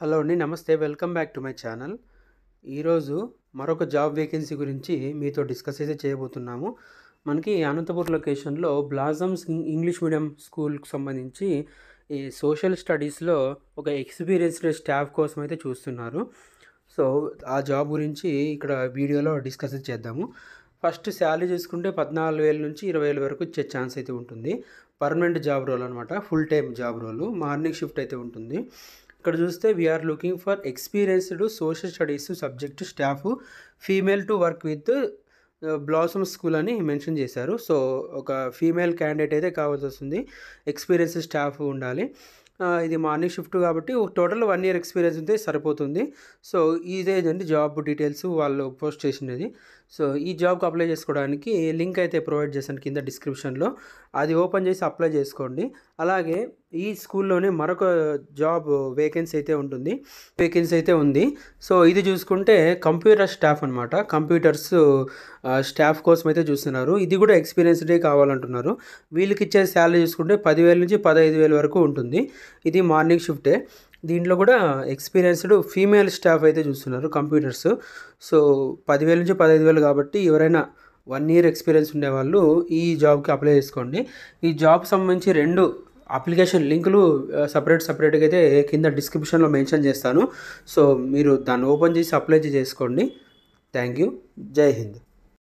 hello అండి నమస్తే welcome back to my channel ఈరోజు మరొక జాబ్ వేకెన్సీ గురించి మీతో డిస్కస్ అయితే చేయబోతున్నాము మనకి అనంతపూర్ లొకేషన్లో బ్లాజమ్స్ ఇంగ్లీష్ మీడియం స్కూల్కి సంబంధించి ఈ సోషల్ స్టడీస్లో ఒక ఎక్స్పీరియన్స్డ్ స్టాఫ్ కోసం అయితే చూస్తున్నారు సో ఆ జాబ్ గురించి ఇక్కడ వీడియోలో డిస్కస్ చేద్దాము ఫస్ట్ శాలరీ చూసుకుంటే పద్నాలుగు వేల నుంచి ఇరవై వేల వరకు ఇచ్చే ఛాన్స్ అయితే ఉంటుంది పర్మనెంట్ జాబ్ రోల్ అనమాట full time job role morning shift అయితే ఉంటుంది ఇక్కడ చూస్తే we are looking for experienced social studies subject staff female to work with Blossom school అని మెన్షన్ చేశారు సో ఒక ఫీమేల్ క్యాండిడేట్ అయితే కావాల్సి వస్తుంది ఎక్స్పీరియన్స్ స్టాఫ్ ఉండాలి ఇది మార్నింగ్ షిఫ్ట్ కాబట్టి టోటల్ వన్ ఇయర్ ఎక్స్పీరియన్స్ ఉంటే సరిపోతుంది సో ఇదేదండి జాబ్ డీటెయిల్స్ వాళ్ళు పోస్ట్ చేసినది సో ఈ జాబ్కి అప్లై చేసుకోవడానికి లింక్ అయితే ప్రొవైడ్ చేశాను కింద డిస్క్రిప్షన్లో అది ఓపెన్ చేసి అప్లై చేసుకోండి అలాగే ఈ స్కూల్లోనే మరొక జాబ్ వేకెన్సీ అయితే ఉంటుంది వేకెన్సీ అయితే ఉంది సో ఇది చూసుకుంటే కంప్యూటర్ స్టాఫ్ అనమాట కంప్యూటర్స్ స్టాఫ్ కోసం అయితే చూస్తున్నారు ఇది కూడా ఎక్స్పీరియన్స్డే కావాలంటున్నారు వీళ్ళకి ఇచ్చే శాలరీ చూసుకుంటే పదివేల నుంచి పదహైదు వేల వరకు ఉంటుంది ఇది మార్నింగ్ షిఫ్టే దీంట్లో కూడా ఎక్స్పీరియన్స్డ్ ఫీమేల్ స్టాఫ్ అయితే చూస్తున్నారు కంప్యూటర్స్ సో పదివేల నుంచి పదహైదు వేలు కాబట్టి ఎవరైనా వన్ ఇయర్ ఎక్స్పీరియన్స్ ఉండేవాళ్ళు ఈ జాబ్కి అప్లై చేసుకోండి ఈ జాబ్ సంబంధించి రెండు అప్లికేషన్ లింకులు సపరేట్ సపరేట్గా అయితే కింద డిస్క్రిప్షన్లో మెన్షన్ చేస్తాను సో మీరు దాన్ని ఓపెన్ చేసి అప్లై చేసుకోండి థ్యాంక్ యూ జై హింద్